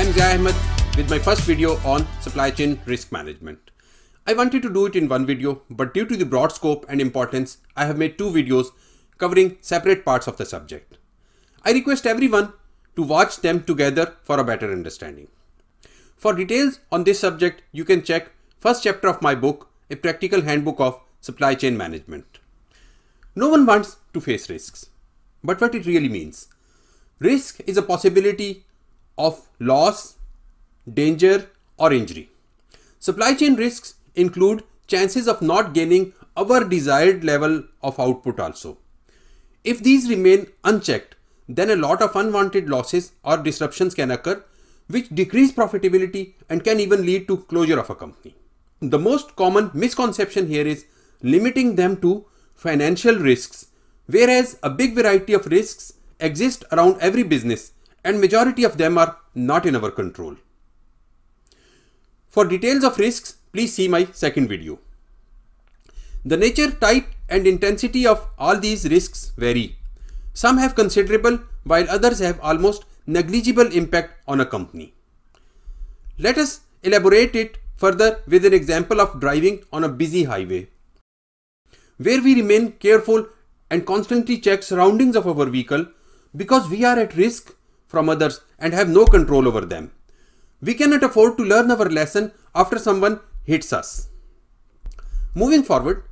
I'm Zia Ahmed with my first video on supply chain risk management. I wanted to do it in one video, but due to the broad scope and importance, I have made two videos covering separate parts of the subject. I request everyone to watch them together for a better understanding. For details on this subject, you can check first chapter of my book, A Practical Handbook of Supply Chain Management. No one wants to face risks. But what it really means? Risk is a possibility of loss, danger, or injury. Supply chain risks include chances of not gaining our desired level of output also. If these remain unchecked, then a lot of unwanted losses or disruptions can occur, which decrease profitability and can even lead to closure of a company. The most common misconception here is limiting them to financial risks, whereas a big variety of risks exist around every business and majority of them are not in our control. For details of risks, please see my second video. The nature, type and intensity of all these risks vary. Some have considerable while others have almost negligible impact on a company. Let us elaborate it further with an example of driving on a busy highway. Where we remain careful and constantly check surroundings of our vehicle because we are at risk from others and have no control over them. We cannot afford to learn our lesson after someone hits us. Moving forward,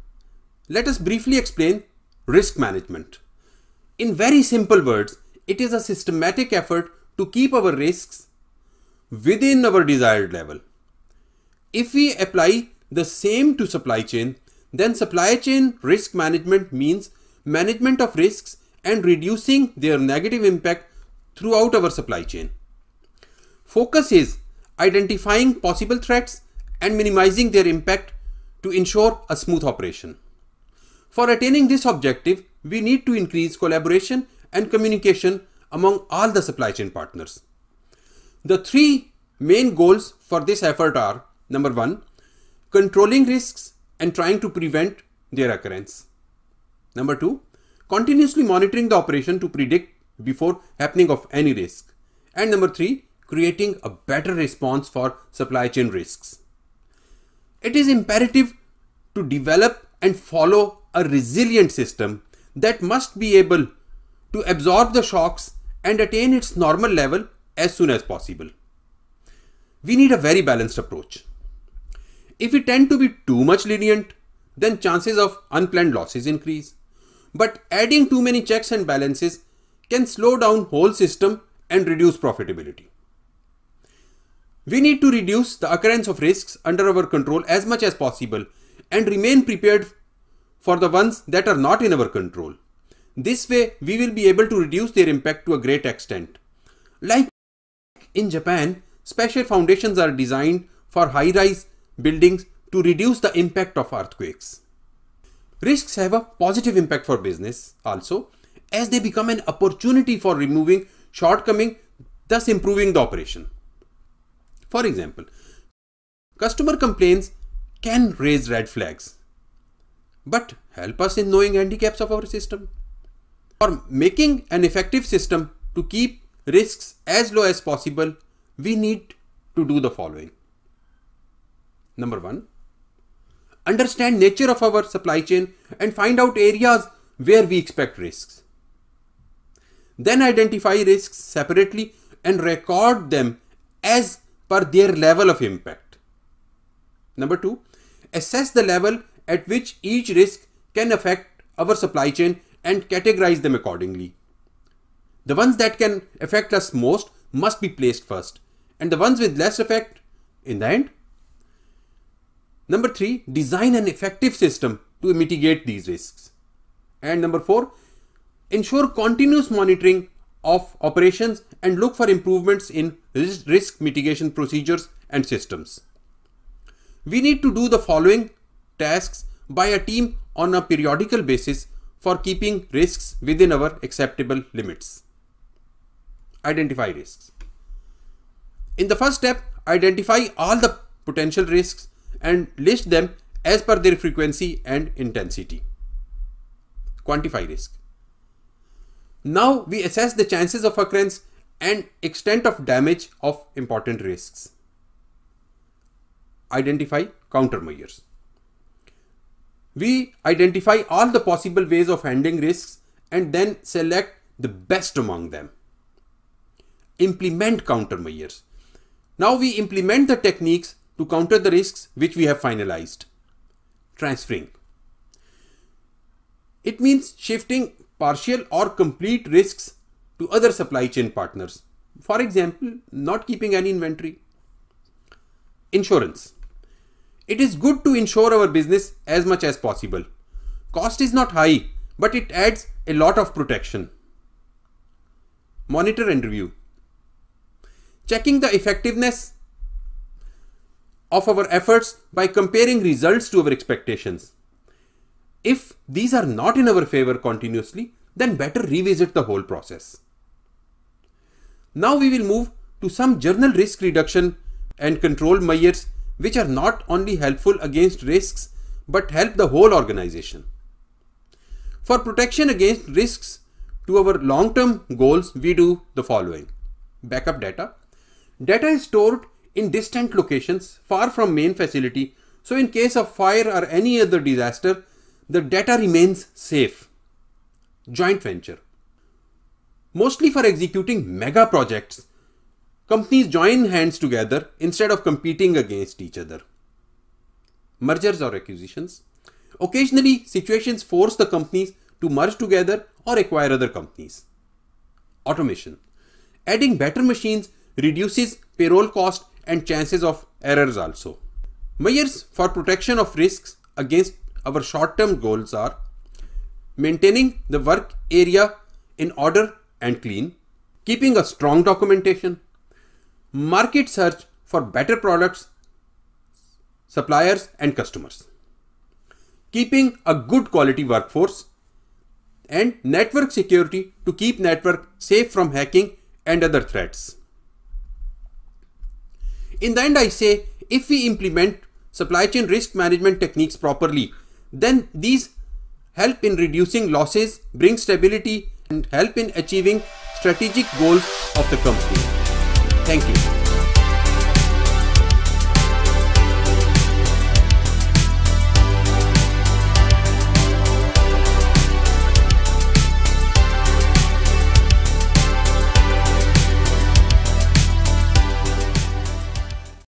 let us briefly explain risk management. In very simple words, it is a systematic effort to keep our risks within our desired level. If we apply the same to supply chain, then supply chain risk management means management of risks and reducing their negative impact throughout our supply chain. Focus is identifying possible threats and minimizing their impact to ensure a smooth operation. For attaining this objective, we need to increase collaboration and communication among all the supply chain partners. The three main goals for this effort are number one, controlling risks and trying to prevent their occurrence. Number two, continuously monitoring the operation to predict before happening of any risk. And number three, creating a better response for supply chain risks. It is imperative to develop and follow a resilient system that must be able to absorb the shocks and attain its normal level as soon as possible. We need a very balanced approach. If we tend to be too much lenient, then chances of unplanned losses increase. But adding too many checks and balances can slow down whole system and reduce profitability. We need to reduce the occurrence of risks under our control as much as possible and remain prepared for the ones that are not in our control. This way, we will be able to reduce their impact to a great extent. Like in Japan, special foundations are designed for high-rise buildings to reduce the impact of earthquakes. Risks have a positive impact for business also as they become an opportunity for removing shortcoming, thus improving the operation. For example, customer complaints can raise red flags, but help us in knowing handicaps of our system. For making an effective system to keep risks as low as possible, we need to do the following. Number one, understand nature of our supply chain and find out areas where we expect risks then identify risks separately and record them as per their level of impact. Number two, assess the level at which each risk can affect our supply chain and categorize them accordingly. The ones that can affect us most must be placed first, and the ones with less effect in the end. Number three, design an effective system to mitigate these risks. And number four, ensure continuous monitoring of operations and look for improvements in risk mitigation procedures and systems. We need to do the following tasks by a team on a periodical basis for keeping risks within our acceptable limits. Identify risks. In the first step, identify all the potential risks and list them as per their frequency and intensity. Quantify risk. Now we assess the chances of occurrence and extent of damage of important risks. Identify countermeasures. We identify all the possible ways of handling risks and then select the best among them. Implement countermeasures. Now we implement the techniques to counter the risks which we have finalized. Transferring. It means shifting partial or complete risks to other supply chain partners. For example, not keeping any inventory. Insurance. It is good to insure our business as much as possible. Cost is not high, but it adds a lot of protection. Monitor and review. Checking the effectiveness of our efforts by comparing results to our expectations. If these are not in our favor continuously, then better revisit the whole process. Now we will move to some journal risk reduction and control measures which are not only helpful against risks but help the whole organization. For protection against risks to our long-term goals, we do the following. Backup data. Data is stored in distant locations far from main facility. So in case of fire or any other disaster, the data remains safe. Joint venture. Mostly for executing mega projects, companies join hands together instead of competing against each other. Mergers or acquisitions. Occasionally, situations force the companies to merge together or acquire other companies. Automation. Adding better machines reduces payroll cost and chances of errors also. Measures for protection of risks against our short-term goals are maintaining the work area in order and clean, keeping a strong documentation, market search for better products, suppliers and customers, keeping a good quality workforce, and network security to keep network safe from hacking and other threats. In the end, I say if we implement supply chain risk management techniques properly, then these help in reducing losses, bring stability and help in achieving strategic goals of the company. Thank you.